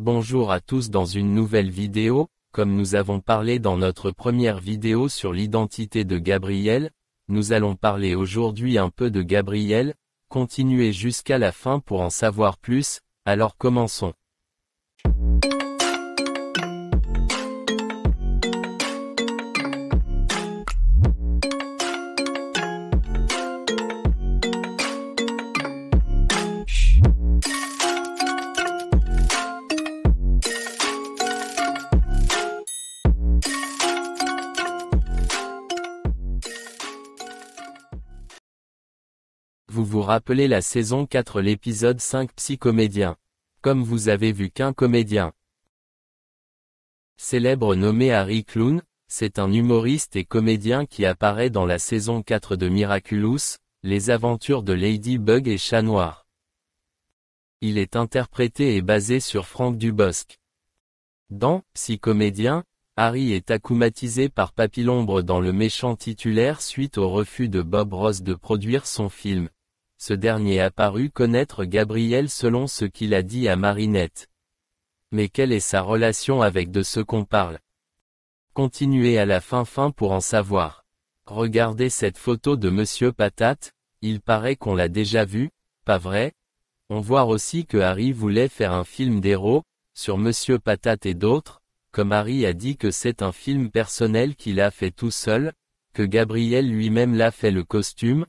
Bonjour à tous dans une nouvelle vidéo, comme nous avons parlé dans notre première vidéo sur l'identité de Gabriel, nous allons parler aujourd'hui un peu de Gabriel, continuez jusqu'à la fin pour en savoir plus, alors commençons. Vous vous rappelez la saison 4 l'épisode 5 Psychomédien. Comme vous avez vu qu'un comédien célèbre nommé Harry Clown, c'est un humoriste et comédien qui apparaît dans la saison 4 de Miraculous, Les aventures de Ladybug et Chat Noir. Il est interprété et basé sur Franck Dubosc. Dans Psychomédien, Harry est akumatisé par Lombre dans le méchant titulaire suite au refus de Bob Ross de produire son film ce dernier a paru connaître Gabriel selon ce qu'il a dit à Marinette. Mais quelle est sa relation avec de ce qu'on parle Continuez à la fin fin pour en savoir. Regardez cette photo de Monsieur Patate, il paraît qu'on l'a déjà vu, pas vrai On voit aussi que Harry voulait faire un film d'héros, sur Monsieur Patate et d'autres, comme Harry a dit que c'est un film personnel qu'il a fait tout seul, que Gabriel lui-même l'a fait le costume,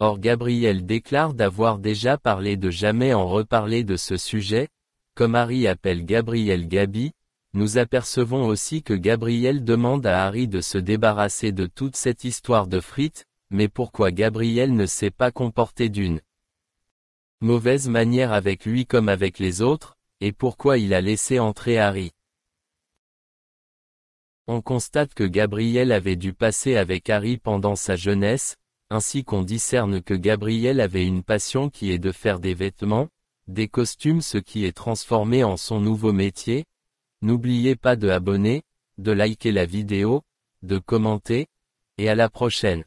Or Gabriel déclare d'avoir déjà parlé de jamais en reparler de ce sujet, comme Harry appelle Gabriel Gabi, nous apercevons aussi que Gabriel demande à Harry de se débarrasser de toute cette histoire de frites, mais pourquoi Gabriel ne s'est pas comporté d'une mauvaise manière avec lui comme avec les autres, et pourquoi il a laissé entrer Harry. On constate que Gabriel avait dû passer avec Harry pendant sa jeunesse, ainsi qu'on discerne que Gabriel avait une passion qui est de faire des vêtements, des costumes ce qui est transformé en son nouveau métier. N'oubliez pas de abonner, de liker la vidéo, de commenter, et à la prochaine.